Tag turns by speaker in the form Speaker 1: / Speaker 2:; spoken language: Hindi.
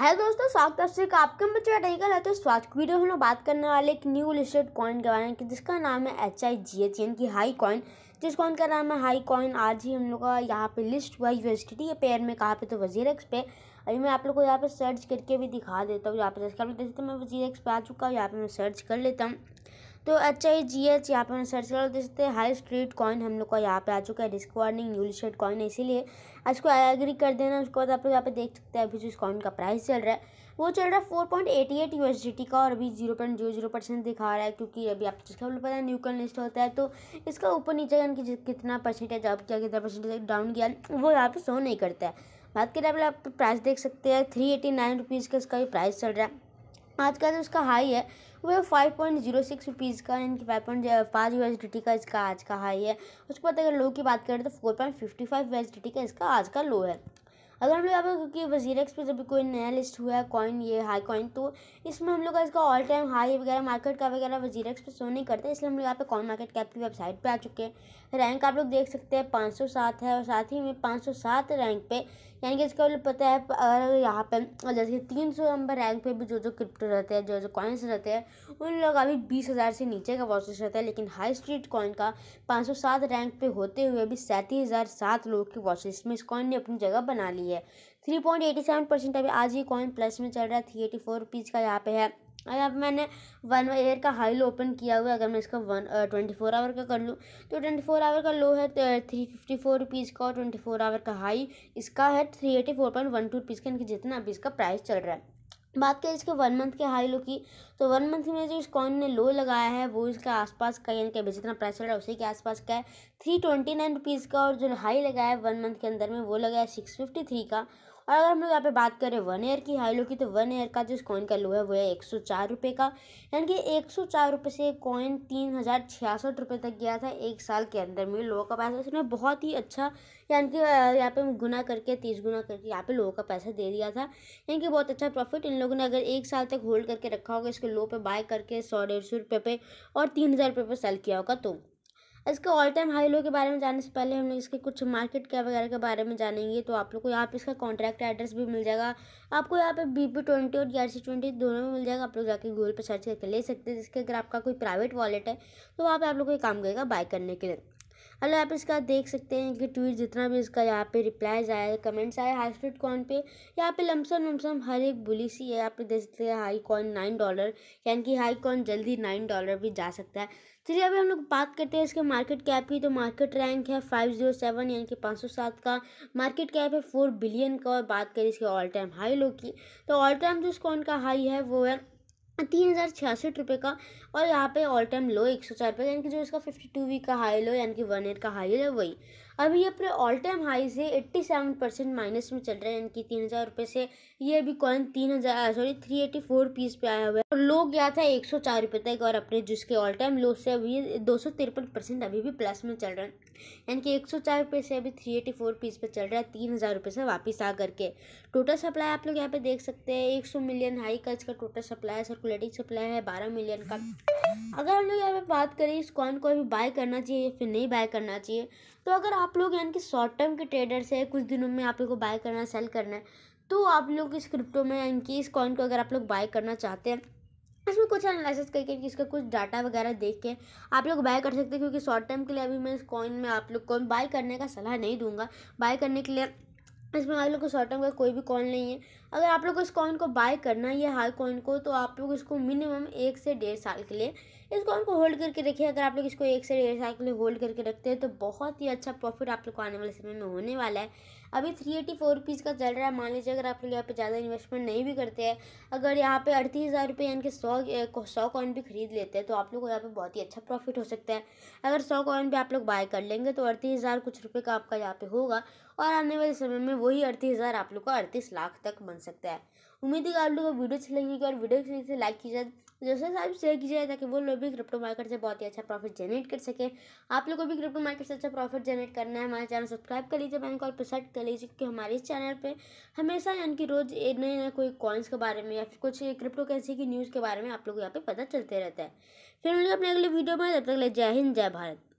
Speaker 1: हेलो दोस्तों स्वागत है आपके बच्चे टाइगर है तो स्वास्थ्य की वीडियो हम लोग बात करने वाले एक न्यू लिस्टेड कॉइन के बारे में जिसका नाम है एच आई जी एच यानी कि हाई कॉइन जिस कॉइन का नाम है हाई कॉइन आज ही हम लोग का यहाँ पे लिस्ट हुआ यूएसडी है पेयर में कहाँ पे तो वजीर एक्स पे अभी मैं आप लोग को यहाँ पे सर्च करके भी दिखा देता हूँ यहाँ पे जैसे आप देख सकते मैं वजीर एक्स पे आ चुका हूँ यहाँ पे मैं सर्च कर लेता हूँ तो अच्छा ये जी एच यहाँ पर हम सर्च कर देते हैं हाई स्ट्रीट कॉइन हम लोग का यहाँ पे आ चुका है रिस्क वार्निंग यूल शेड कॉइन है इसीलिए इसको एग्री कर देना उसके बाद आप लोग यहाँ पे देख सकते हैं अभी जिस कॉइन का प्राइस चल रहा है वो चल रहा है four point eighty eight USDT का और अभी zero point zero zero percent दिखा रहा है क्योंकि अभी आप जिसका पता है न्यूकल लिस्ट होता है तो इसका ऊपर नीचे यानी कि कितना परसेंटेज आप क्या कितना परसेंटेज डाउन किया वो यहाँ पर शो नहीं करता है बात करें आप प्राइस देख सकते हैं थ्री एटी नाइन रुपीज़ का इसका भी प्राइस चल रहा है आज का जो तो इसका हाई है वो five point zero six rupees का यानी कि फाइव पॉइंट पाँच यू एस का इसका आज का हाई है उसके बाद अगर लो की बात करें तो four point fifty five U S का इसका आज का लो है अगर हम लोग यहाँ पर क्योंकि एक्स पर जब भी कोई नया लिस्ट हुआ है कॉइन ये हाई कॉइन तो इसमें हम लोग का इसका ऑल टाइम हाई वगैरह मार्केट का वगैरह एक्स पर शो नहीं करते इसलिए हम लोग यहाँ पे कॉइन मार्केट कैप की वेबसाइट पे आ चुके हैं रैंक आप लोग देख सकते हैं पाँच सौ सात है और साथ ही में पाँच सौ सात रैंक पे यानी कि इसका मतलब पता है अगर यहाँ पर जैसे तीन सौ नंबर रैंक पे भी जो जो क्रिप्टो रहते हैं जो जो कॉइन्स रहते हैं उन लोग अभी बीस हज़ार से नीचे का वॉचेस रहता है लेकिन हाई स्ट्रीट कॉइन का पाँच सौ सात रैंक पे होते हुए अभी सैंतीस हज़ार सात लोग के वॉचेस में इस कॉइन ने अपनी जगह बना ली है three point eighty seven percent अभी आज ये कॉइन प्लस में चल रहा है थ्री एटी फोर रुपीज़ का यहाँ पे है और अब मैंने वन एयर का हाई लो ओपन किया हुआ है अगर मैं इसका वन ट्वेंटी फोर आवर का कर लूँ तो ट्वेंटी फोर आवर का लो है थ्री फिफ्टी फोर रुपीज़ का और ट्वेंटी फोर आवर का हाई इसका है three eighty four point one two rupees का इनकी जितना अभी इसका प्राइस चल रहा है बात करें इसके वन मंथ के हाई लो की तो वन मंथ में जो इस कॉइन ने लो लगाया है वो इसके आसपास का यानी कि अभी जितना प्राइस चल रहा है उसी के आसपास का है थ्री ट्वेंटी नाइन रुपीज़ का और जो हाई लगाया है वन मंथ के अंदर में वो लगाया है सिक्स फिफ्टी थ्री का और अगर हम लोग यहाँ पे बात करें वन ईयर की हाई लो की तो वन ईयर का जो कॉइन का लो है वो है एक सौ चार रुपये का यानी कि एक सौ चार रुपये से कॉइन तीन हज़ार छियासठ रुपये तक गया था एक साल के अंदर में लोगों का पैसा इसने बहुत ही अच्छा यानी कि यहाँ पे गुना करके तीस गुना करके यहाँ पे लोगों का पैसा दे दिया था यानी कि बहुत अच्छा प्रॉफिट इन लोगों ने अगर एक साल तक होल्ड करके रखा होगा इसके लो पे बाय करके सौ डेढ़ सौ रुपये पे और तीन हज़ार रुपये पे सेल किया होगा तो इसके ऑल टाइम हाई लो के बारे में जानने से पहले हम लोग इसके कुछ मार्केट कैप वगैरह के बारे में जानेंगे तो आप लोग को यहाँ पे इसका कॉन्ट्रैक्ट एड्रेस भी मिल जाएगा आपको यहाँ पे बी पी ट्वेंटी और आर सी ट्वेंटी दोनों में मिल जाएगा आप लोग जाके गूगल पर सर्च करके ले सकते हैं जिसके अगर आपका कोई प्राइवेट वॉलेट है तो वहाँ पर आप लोग को ये काम करेगा बाय करने के लिए अगर आप इसका देख सकते हैं कि ट्वीट जितना भी इसका यहाँ पे रिप्लाईज आया कमेंट्स आए हाईस्ट्रीट कॉइन पे यहाँ पे लमसम लमसम हर एक बुली सी है यहाँ पे देख सकते हैं हाई कॉइन नाइन डॉलर यानी कि हाई कॉइन जल्दी नाइन डॉलर भी जा सकता है चलिए अभी हम लोग बात करते हैं इसके मार्केट कैप की तो मार्केट रैंक है फाइव जीरो सेवन यानी कि पाँच सौ सात का मार्केट कैप है फोर बिलियन का और बात करें इसके ऑल टाइम हाई लो की तो ऑल टाइम जो इस कॉइन का हाई है वो है हाँ, तीन हज़ार छियासठ रुपये का और यहाँ पे ऑल टाइम लो एक सौ चार रुपये यानी कि जो इसका फिफ्टी टू वीक का हाई लो यानी कि वन ईयर का हाई लो वही अभी अपने ऑल टाइम हाई से एट्टी सेवन परसेंट माइनस में चल रहा है यानी तीन हज़ार रुपये से ये अभी कॉइन तीन हज़ार sorry three eighty four piece पे आया हुआ है और लो गया था एक सौ चार रुपये तक और अपने जिसके ऑल टाइम लो से अभी दो सौ तिरपन परसेंट अभी भी प्लस में चल रहा है यानी कि एक सौ चार रुपये से अभी थ्री एटी फोर पीस पे चल रहा है तीन हज़ार रुपये से वापस आ करके टोटल सप्लाई आप लोग यहाँ पे देख सकते हैं एक सौ मिलियन हाई का इसका टोटल सप्लाई है सर्कुलेटिंग सप्लाई है बारह मिलियन का अगर हम लोग यहाँ पे बात करें इस कॉइन को अभी बाय करना चाहिए या फिर नहीं बाय करना चाहिए तो अगर आप आप लोग यानी कि शॉर्ट टर्म के ट्रेडर्स है कुछ दिनों में आप लोग को बाय करना है सेल करना है तो आप लोग इस क्रिप्टो में यानी कि इस कॉइन को अगर आप लोग बाय करना चाहते हैं इसमें कुछ एनालिसिस करके इसका कुछ डाटा वगैरह देख के आप लोग बाय कर सकते हैं क्योंकि शॉर्ट टर्म के लिए अभी मैं इस कॉइन में आप लोग को बाय करने का सलाह नहीं दूंगा बाय करने के लिए इसमें आप लोग को शॉर्ट टर्म का कोई भी कॉइन नहीं है अगर आप लोग को इस कॉइन को बाय करना है हाई कॉइन को तो आप लोग इसको मिनिमम एक से डेढ़ साल के लिए इसको हमको होल्ड करके रखिए अगर आप लोग इसको एक से डेढ़ साल के लिए होल्ड करके रखते हैं तो बहुत ही अच्छा प्रॉफिट आप लोग को आने वाले समय में होने वाला है अभी थ्री एटी फोर रुपीज़ का चल रहा है मान लीजिए अगर आप लोग यहाँ पे ज़्यादा इन्वेस्टमेंट नहीं भी करते हैं अगर यहाँ पे अड़तीस हज़ार रुपये यानी कि सौ सौ कॉइन भी खरीद लेते हैं तो आप लोग को यहाँ पे बहुत ही अच्छा प्रॉफिट हो सकता है अगर सौ कॉइन भी आप लोग बाय कर लेंगे तो अड़तीस हज़ार कुछ रुपये का आपका यहाँ पे होगा और आने वाले समय में वही अड़तीस हज़ार आप लोग का अड़तीस लाख तक बन सकता है उम्मीद है आप लोगों को वीडियो अच्छी लगेगी और वीडियो अच्छी से लाइक कीजिए जैसे आप शेयर कीजिए ताकि वो लोग भी क्रिप्टो मार्केट से बहुत ही अच्छा प्रॉफिट जनरेट कर सके आप लोगों को भी क्रिप्टो मार्केट से अच्छा प्रॉफिट जनरेट करना है हमारे चैनल सब्सक्राइब कर लीजिए बैंक और सेट कर लीजिए क्योंकि हमारे इस चैनल पर हमेशा यानी कि रोज़ नए नए कोई कॉइन्स के बारे में या फिर कुछ क्रिप्टो करेंसी की न्यूज़ के बारे में आप लोग यहाँ पर पता चलते रहता है फिर मिलेगा अपने अगले वीडियो में तब तक ले जय हिंद जय भारत